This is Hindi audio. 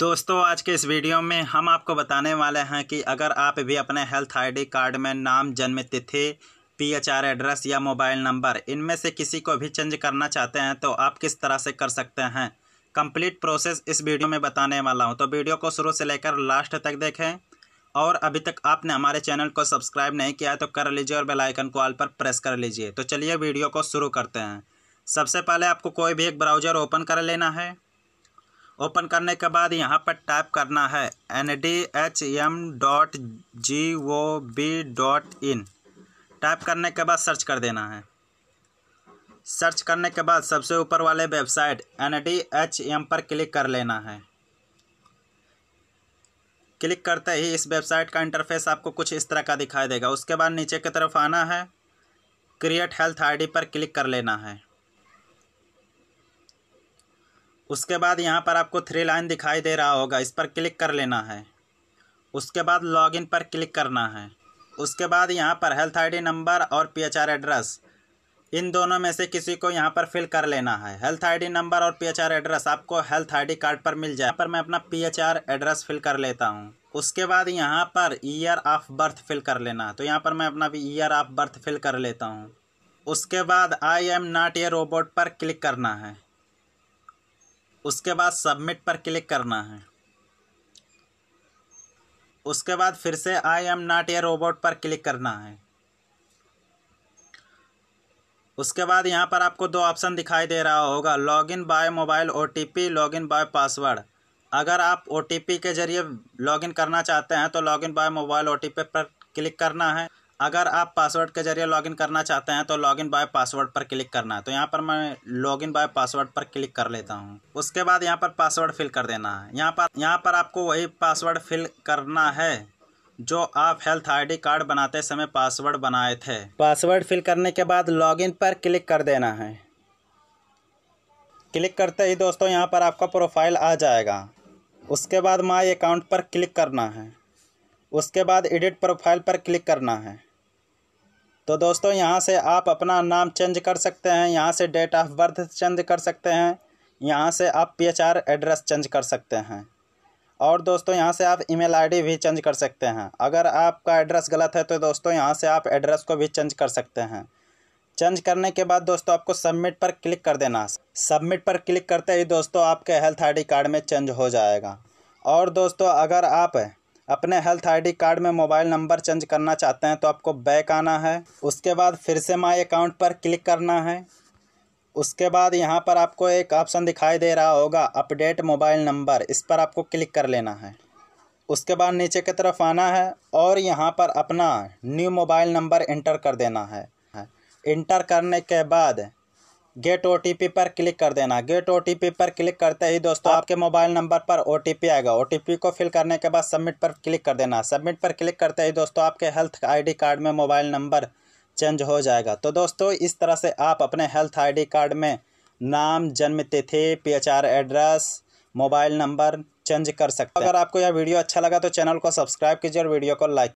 दोस्तों आज के इस वीडियो में हम आपको बताने वाले हैं कि अगर आप भी अपने हेल्थ आईडी कार्ड में नाम जन्म तिथि पीएचआर एड्रेस या मोबाइल नंबर इनमें से किसी को भी चेंज करना चाहते हैं तो आप किस तरह से कर सकते हैं कंप्लीट प्रोसेस इस वीडियो में बताने वाला हूं तो वीडियो को शुरू से लेकर लास्ट तक देखें और अभी तक आपने हमारे चैनल को सब्सक्राइब नहीं किया तो कर लीजिए और बेलाइकन को आल पर प्रेस कर लीजिए तो चलिए वीडियो को शुरू करते हैं सबसे पहले आपको कोई भी एक ब्राउज़र ओपन कर लेना है ओपन करने के बाद यहाँ पर टाइप करना है N D H M dot G O B dot in type करने के बाद सर्च कर देना है सर्च करने के बाद सबसे ऊपर वाले website N D H M पर क्लिक कर लेना है क्लिक करते ही इस वेबसाइट का इंटरफेस आपको कुछ इस तरह का दिखाई देगा उसके बाद नीचे की तरफ आना है क्रिएट हेल्थ आईडी पर क्लिक कर लेना है उसके बाद यहाँ पर आपको थ्री लाइन दिखाई दे रहा होगा इस पर क्लिक कर लेना है उसके बाद लॉगिन पर क्लिक करना है उसके बाद यहाँ पर हेल्थ आईडी नंबर और पीएचआर एड्रेस इन दोनों में से किसी को यहाँ पर फिल कर लेना है हेल्थ आईडी नंबर और पीएचआर एड्रेस आपको हेल्थ आईडी कार्ड पर मिल जाए पर मैं अपना पीएचआर एड्रेस फिल कर लेता हूँ उसके बाद यहाँ per year of birth fill कर लेना है तो यहाँ पर मैं अपना भी ईयर ऑफ बर्थ फिल कर लेता हूँ उसके बाद I am not a robot पर क्लिक करना है उसके बाद सबमिट पर क्लिक करना है उसके बाद फिर से I am not a robot पर क्लिक करना है उसके बाद यहाँ पर आपको दो ऑप्शन दिखाई दे रहा होगा login by mobile O T P login by password अगर आप ओ टी पी के ज़रिए लॉगिन करना चाहते हैं तो login by mobile O T P पर क्लिक करना है अगर आप पासवर्ड के जरिए लॉगिन करना चाहते हैं तो लॉगिन बाय पासवर्ड पर क्लिक करना है तो यहाँ पर मैं लॉगिन बाय पासवर्ड पर क्लिक कर लेता हूँ उसके बाद यहाँ पर पासवर्ड फिल कर देना है यहाँ पर यहाँ पर आपको वही पासवर्ड फिल करना है जो आप हेल्थ आईडी कार्ड बनाते समय पासवर्ड बनाए थे पासवर्ड फिल करने के बाद लॉगिन पर क्लिक कर देना है क्लिक करते ही दोस्तों यहाँ पर आपका प्रोफाइल आ जाएगा उसके बाद माई अकाउंट पर क्लिक करना है उसके बाद एडिट प्रोफाइल पर क्लिक करना है तो दोस्तों यहाँ से आप अपना नाम चेंज कर सकते हैं यहाँ से डेट ऑफ बर्थ चेंज कर सकते हैं यहाँ से आप P H R address change कर सकते हैं और दोस्तों यहाँ से आप ईमेल आईडी भी चेंज कर सकते हैं अगर आपका एड्रेस गलत है तो दोस्तों यहाँ से आप एड्रेस को भी चेंज कर सकते हैं चेंज करने के बाद दोस्तों आपको सबमिट पर क्लिक कर देना सबमिट पर क्लिक करते ही दोस्तों आपके हेल्थ आईडी कार्ड में चेंज हो जाएगा और दोस्तों अगर आप अपने हेल्थ आईडी कार्ड में मोबाइल नंबर चेंज करना चाहते हैं तो आपको बैक आना है उसके बाद फिर से माई अकाउंट पर क्लिक करना है उसके बाद यहाँ पर आपको एक ऑप्शन दिखाई दे रहा होगा अपडेट मोबाइल नंबर इस पर आपको क्लिक कर लेना है उसके बाद नीचे की तरफ आना है और यहाँ पर अपना न्यू मोबाइल नंबर इंटर कर देना है इंटर करने के बाद गेट ओ पर क्लिक कर देना गेट ओ पर क्लिक करते ही दोस्तों आपके मोबाइल नंबर पर ओ आएगा ओ को फिल करने के बाद सबमिट पर क्लिक कर देना सबमिट पर क्लिक करते ही दोस्तों आपके हेल्थ आईडी कार्ड में मोबाइल नंबर चेंज हो जाएगा तो दोस्तों इस तरह से आप अपने हेल्थ आईडी कार्ड में नाम जन्म तिथि P address mobile number change कर सकते हैं अगर आपको यह वीडियो अच्छा लगा तो चैनल को सब्सक्राइब कीजिए और वीडियो को लाइक